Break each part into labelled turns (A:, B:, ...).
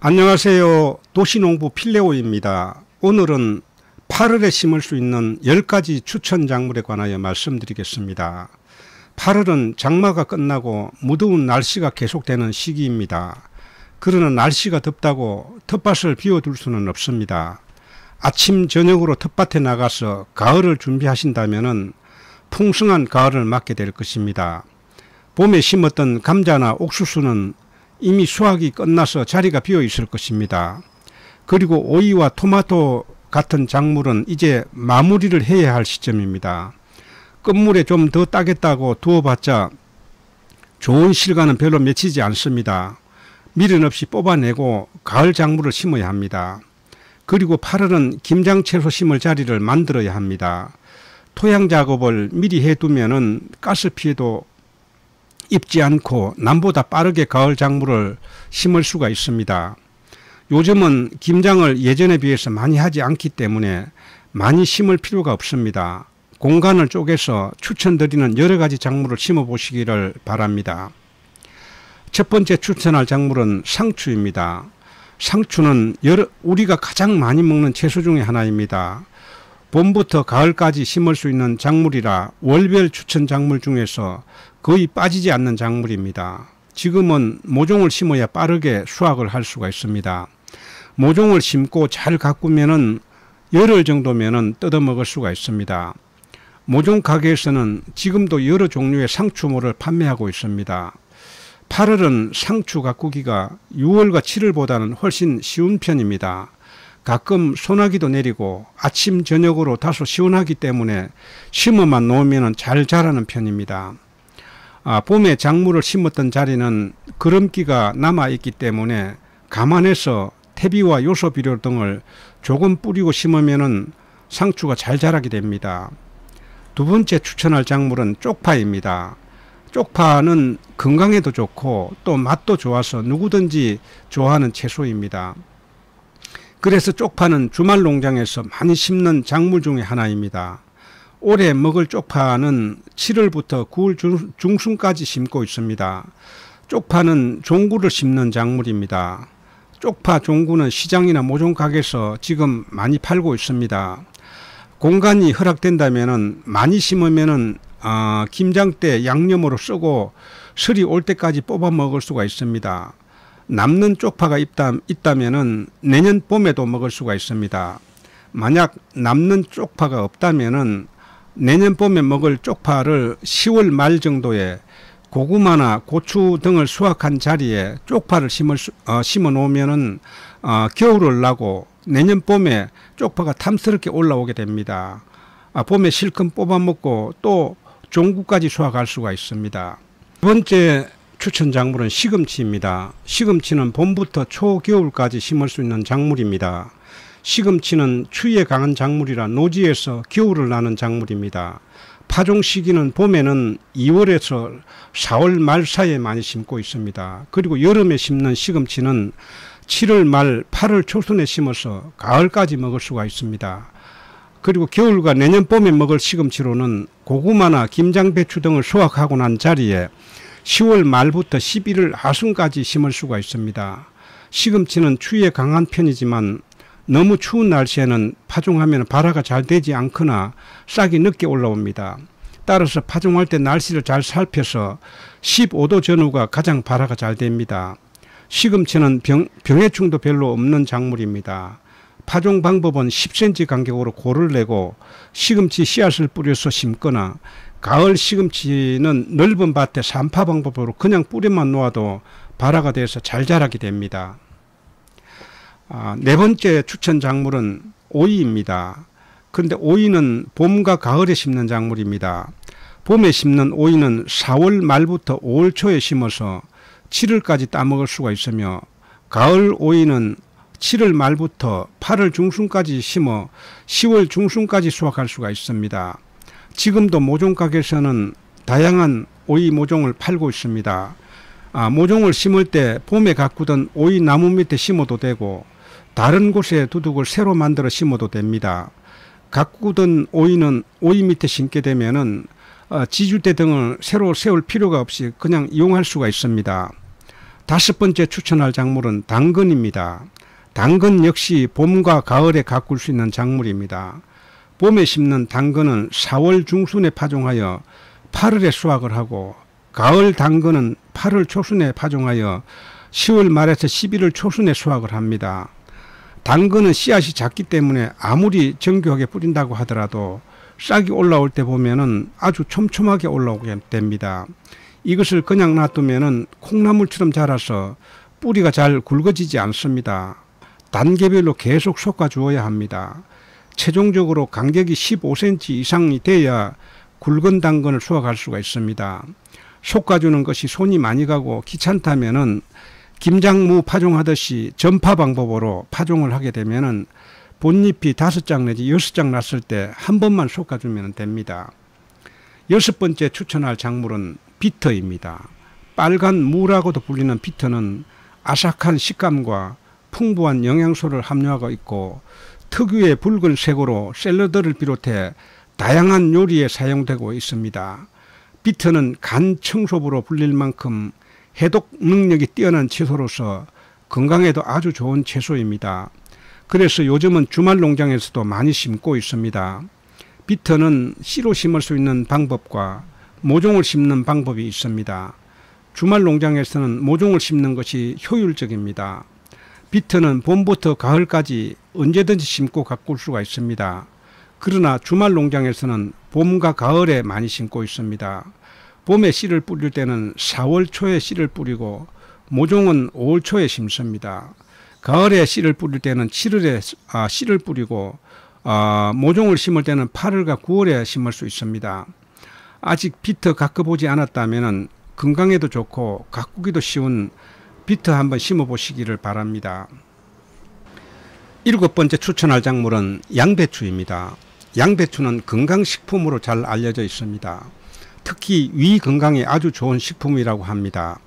A: 안녕하세요. 도시농부 필레오입니다. 오늘은 8월에 심을 수 있는 10가지 추천 작물에 관하여 말씀드리겠습니다. 8월은 장마가 끝나고 무더운 날씨가 계속되는 시기입니다. 그러나 날씨가 덥다고 텃밭을 비워둘 수는 없습니다. 아침 저녁으로 텃밭에 나가서 가을을 준비하신다면 풍성한 가을을 맞게 될 것입니다. 봄에 심었던 감자나 옥수수는 이미 수확이 끝나서 자리가 비어 있을 것입니다. 그리고 오이와 토마토 같은 작물은 이제 마무리를 해야 할 시점입니다. 끝물에 좀 더 따겠다고 두어봤자 좋은 실과는 별로 맺히지 않습니다. 미련 없이 뽑아내고 가을 작물을 심어야 합니다. 그리고 8월은 김장채소 심을 자리를 만들어야 합니다. 토양 작업을 미리 해두면 가스 피해도 입지 않고 남보다 빠르게 가을 작물을 심을 수가 있습니다. 요즘은 김장을 예전에 비해서 많이 하지 않기 때문에 많이 심을 필요가 없습니다. 공간을 쪼개서 추천드리는 여러 가지 작물을 심어 보시기를 바랍니다. 첫 번째 추천할 작물은 상추입니다. 상추는 여러, 우리가 가장 많이 먹는 채소 중의 하나입니다. 봄부터 가을까지 심을 수 있는 작물이라 월별 추천 작물 중에서 거의 빠지지 않는 작물입니다. 지금은 모종을 심어야 빠르게 수확을 할 수가 있습니다. 모종을 심고 잘 가꾸면은 열흘 정도면은 뜯어먹을 수가 있습니다. 모종 가게에서는 지금도 여러 종류의 상추물을 판매하고 있습니다. 8월은 상추 가꾸기가 6월과 7월보다는 훨씬 쉬운 편입니다. 가끔 소나기도 내리고 아침 저녁으로 다소 시원하기 때문에 심어만 놓으면 잘 자라는 편입니다. 아, 봄에 작물을 심었던 자리는 그름기가 남아있기 때문에 감안해서 퇴비와 요소비료 등을 조금 뿌리고 심으면 상추가 잘 자라게 됩니다. 두 번째 추천할 작물은 쪽파입니다. 쪽파는 건강에도 좋고 또 맛도 좋아서 누구든지 좋아하는 채소입니다. 그래서 쪽파는 주말 농장에서 많이 심는 작물 중에 하나입니다. 올해 먹을 쪽파는 7월부터 9월 중순까지 심고 있습니다. 쪽파는 종구를 심는 작물입니다. 쪽파 종구는 시장이나 모종가게에서 지금 많이 팔고 있습니다. 공간이 허락된다면 많이 심으면 어, 아, 김장 때 양념으로 쓰고 설이 올 때까지 뽑아 먹을 수가 있습니다. 남는 쪽파가 있다, 있다면 내년 봄에도 먹을 수가 있습니다. 만약 남는 쪽파가 없다면 내년 봄에 먹을 쪽파를 10월 말 정도에 고구마나 고추 등을 수확한 자리에 쪽파를 심을 어, 심어 놓으면 어, 겨울을 나고 내년 봄에 쪽파가 탐스럽게 올라오게 됩니다. 아, 봄에 실컷 뽑아 먹고 또 종구까지 수확할 수가 있습니다. 두 번째 추천 작물은 시금치입니다. 시금치는 봄부터 초겨울까지 심을 수 있는 작물입니다. 시금치는 추위에 강한 작물이라 노지에서 겨울을 나는 작물입니다. 파종 시기는 봄에는 2월에서 4월 말 사이에 많이 심고 있습니다. 그리고 여름에 심는 시금치는 7월 말 8월 초순에 심어서 가을까지 먹을 수가 있습니다. 그리고 겨울과 내년 봄에 먹을 시금치로는 고구마나 김장배추 등을 수확하고 난 자리에 10월 말부터 11월 하순까지 심을 수가 있습니다. 시금치는 추위에 강한 편이지만 너무 추운 날씨에는 파종하면 발화가 잘 되지 않거나 싹이 늦게 올라옵니다. 따라서 파종할 때 날씨를 잘 살펴서 15도 전후가 가장 발화가 잘 됩니다. 시금치는 병, 병해충도 별로 없는 작물입니다. 파종 방법은 10cm 간격으로 고를 내고 시금치 씨앗을 뿌려서 심거나 가을 시금치는 넓은 밭에 산파 방법으로 그냥 뿌리만 놓아도 발화가 돼서 잘 자라게 됩니다. 아, 네 번째 추천 작물은 오이입니다. 그런데 오이는 봄과 가을에 심는 작물입니다. 봄에 심는 오이는 4월 말부터 5월 초에 심어서 7월까지 따먹을 수가 있으며 가을 오이는 7월 말부터 8월 중순까지 심어 10월 중순까지 수확할 수가 있습니다. 지금도 모종가게에서는 다양한 오이 모종을 팔고 있습니다. 아, 모종을 심을 때 봄에 가꾸던 오이 나무 밑에 심어도 되고 다른 곳에 두둑을 새로 만들어 심어도 됩니다. 가꾸던 오이는 오이 밑에 심게 되면은 어, 지주대 등을 새로 세울 필요가 없이 그냥 이용할 수가 있습니다. 다섯 번째 추천할 작물은 당근입니다. 당근 역시 봄과 가을에 가꿀 수 있는 작물입니다. 봄에 심는 당근은 4월 중순에 파종하여 8월에 수확을 하고 가을 당근은 8월 초순에 파종하여 10월 말에서 11월 초순에 수확을 합니다. 당근은 씨앗이 작기 때문에 아무리 정교하게 뿌린다고 하더라도 싹이 올라올 때 보면은 아주 촘촘하게 올라오게 됩니다. 이것을 그냥 놔두면은 콩나물처럼 자라서 뿌리가 잘 굵어지지 않습니다. 단계별로 계속 솎아 주어야 합니다. 최종적으로 간격이 15cm 이상이 돼야 굵은 당근을 수확할 수가 있습니다. 솎아주는 것이 손이 많이 가고 귀찮다면은 김장무 파종하듯이 전파 방법으로 파종을 하게 되면은 본잎이 다섯 장 내지 여섯 장 났을 때 한 번만 솎아주면 됩니다. 여섯 번째 추천할 작물은 비터입니다. 빨간 무라고도 불리는 비터는 아삭한 식감과 풍부한 영양소를 함유하고 있고 특유의 붉은 색으로 샐러드를 비롯해 다양한 요리에 사용되고 있습니다. 비터는 간 청소부로 불릴 만큼 해독 능력이 뛰어난 채소로서 건강에도 아주 좋은 채소입니다. 그래서 요즘은 주말 농장에서도 많이 심고 있습니다. 비터는 씨로 심을 수 있는 방법과 모종을 심는 방법이 있습니다. 주말 농장에서는 모종을 심는 것이 효율적입니다. 비트는 봄부터 가을까지 언제든지 심고 가꿀 수가 있습니다. 그러나 주말 농장에서는 봄과 가을에 많이 심고 있습니다. 봄에 씨를 뿌릴 때는 4월 초에 씨를 뿌리고 모종은 5월 초에 심습니다. 가을에 씨를 뿌릴 때는 7월에 아, 씨를 뿌리고 아, 모종을 심을 때는 8월과 9월에 심을 수 있습니다. 아직 비트 가꿔보지 않았다면 건강에도 좋고 가꾸기도 쉬운 비트 한번 심어보시기를 바랍니다. 일곱 번째 추천할 작물은 양배추입니다. 양배추는 건강식품으로 잘 알려져 있습니다. 특히 위 건강에 아주 좋은 식품이라고 합니다.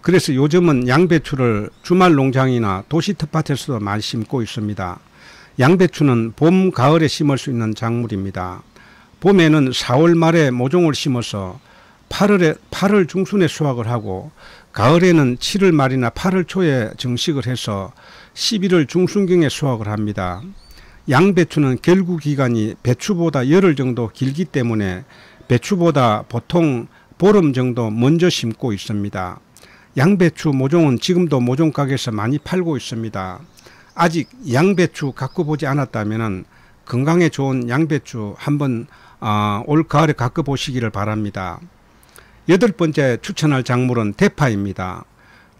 A: 그래서 요즘은 양배추를 주말 농장이나 도시 텃밭에서도 많이 심고 있습니다. 양배추는 봄, 가을에 심을 수 있는 작물입니다. 봄에는 4월 말에 모종을 심어서 8월에 8월 중순에 수확을 하고 가을에는 7월 말이나 8월 초에 정식을 해서 11월 중순경에 수확을 합니다. 양배추는 결구 기간이 배추보다 열흘 정도 길기 때문에 배추보다 보통 보름 정도 먼저 심고 있습니다. 양배추 모종은 지금도 모종 가게에서 많이 팔고 있습니다. 아직 양배추 갖고 보지 않았다면 건강에 좋은 양배추 한번 어, 올 가을에 갖고 보시기를 바랍니다. 여덟 번째 추천할 작물은 대파입니다.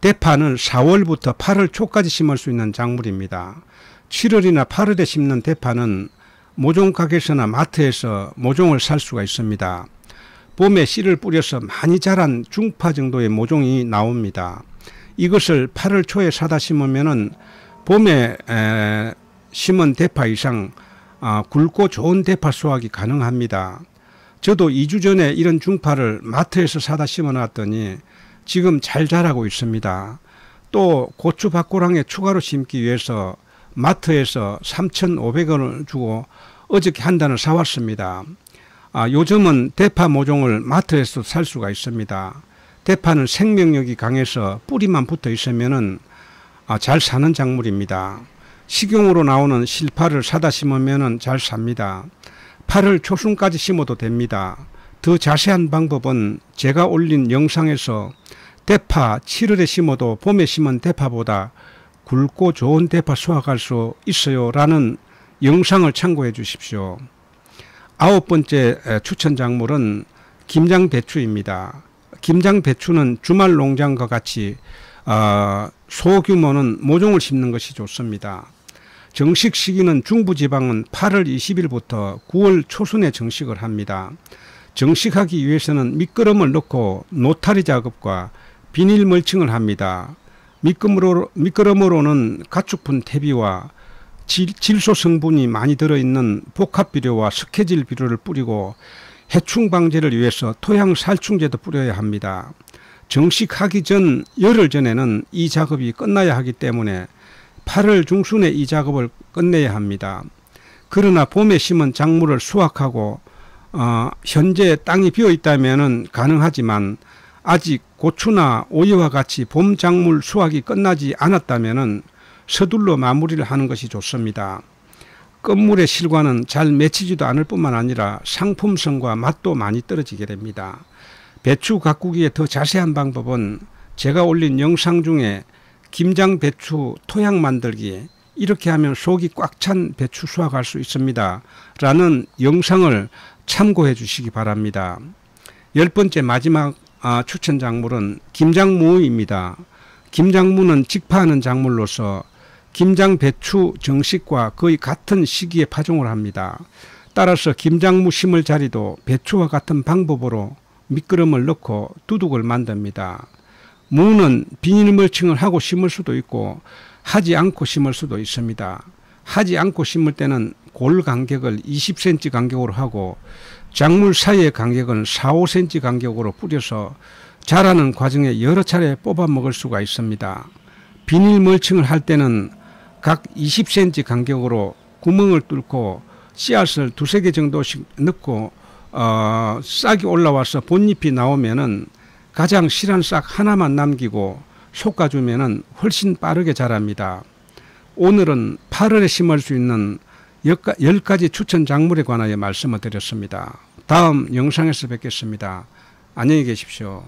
A: 대파는 4월부터 8월 초까지 심을 수 있는 작물입니다. 7월이나 8월에 심는 대파는 모종 가게에서나 마트에서 모종을 살 수가 있습니다. 봄에 씨를 뿌려서 많이 자란 중파 정도의 모종이 나옵니다. 이것을 8월 초에 사다 심으면은 봄에 에, 심은 대파 이상 아, 굵고 좋은 대파 수확이 가능합니다. 저도 2주 전에 이런 중파를 마트에서 사다 심어놨더니 지금 잘 자라고 있습니다. 또 고추 밭고랑에 추가로 심기 위해서 마트에서 3,500원을 주고 어저께 한 단을 사왔습니다. 아, 요즘은 대파 모종을 마트에서 살 수가 있습니다. 대파는 생명력이 강해서 뿌리만 붙어 있으면 아, 잘 사는 작물입니다. 식용으로 나오는 실파를 사다 심으면잘 삽니다. 파를 초순까지 심어도 됩니다. 더 자세한 방법은 제가 올린 영상에서 대파 7월에 심어도 봄에 심은 대파보다 굵고 좋은 대파 수확할 수 있어요라는 영상을 참고해 주십시오. 아홉 번째 추천 작물은 김장 배추입니다. 김장 배추는 주말 농장과 같이 아, 소규모는 모종을 심는 것이 좋습니다. 정식 시기는 중부지방은 8월 20일부터 9월 초순에 정식을 합니다. 정식하기 위해서는 밑거름을 넣고 노타리 작업과 비닐 멀칭을 합니다. 미끄럼으로, 미끄럼으로는 가축분 퇴비와 질, 소 성분이 많이 들어있는 복합 비료와 스케질 비료를 뿌리고 해충 방제를 위해서 토양 살충제도 뿌려야 합니다. 정식하기 전 열흘 전에는 이 작업이 끝나야 하기 때문에 8월 중순에 이 작업을 끝내야 합니다. 그러나 봄에 심은 작물을 수확하고 어, 현재 땅이 비어 있다면 가능하지만 아직 고추나 오이와 같이 봄 작물 수확이 끝나지 않았다면 서둘러 마무리를 하는 것이 좋습니다. 끝물의 실과는 잘 맺히지도 않을 뿐만 아니라 상품성과 맛도 많이 떨어지게 됩니다. 배추 가꾸기에 더 자세한 방법은 제가 올린 영상 중에 김장 배추 토양 만들기 이렇게 하면 속이 꽉 찬 배추 수확할 수 있습니다. 라는 영상을 참고해 주시기 바랍니다. 열 번째 마지막 아, 추천 작물은 김장무입니다. 김장무는 직파하는 작물로서 김장 배추 정식과 거의 같은 시기에 파종을 합니다. 따라서 김장무 심을 자리도 배추와 같은 방법으로 미끄럼을 넣고 두둑을 만듭니다. 무는 비닐멀칭을 하고 심을 수도 있고 하지 않고 심을 수도 있습니다. 하지 않고 심을 때는 골 간격을 20cm 간격으로 하고 작물 사이의 간격은 4, 5cm 간격으로 뿌려서 자라는 과정에 여러 차례 뽑아 먹을 수가 있습니다. 비닐 멀칭을 할 때는 각 20cm 간격으로 구멍을 뚫고 씨앗을 두세 개 정도씩 넣고 어, 싹이 올라와서 본잎이 나오면은 가장 실한 싹 하나만 남기고 솎아주면은 훨씬 빠르게 자랍니다. 오늘은 8월에 심을 수 있는 10가지 추천 작물에 관하여 말씀을 드렸습니다. 다음 영상에서 뵙겠습니다. 안녕히 계십시오.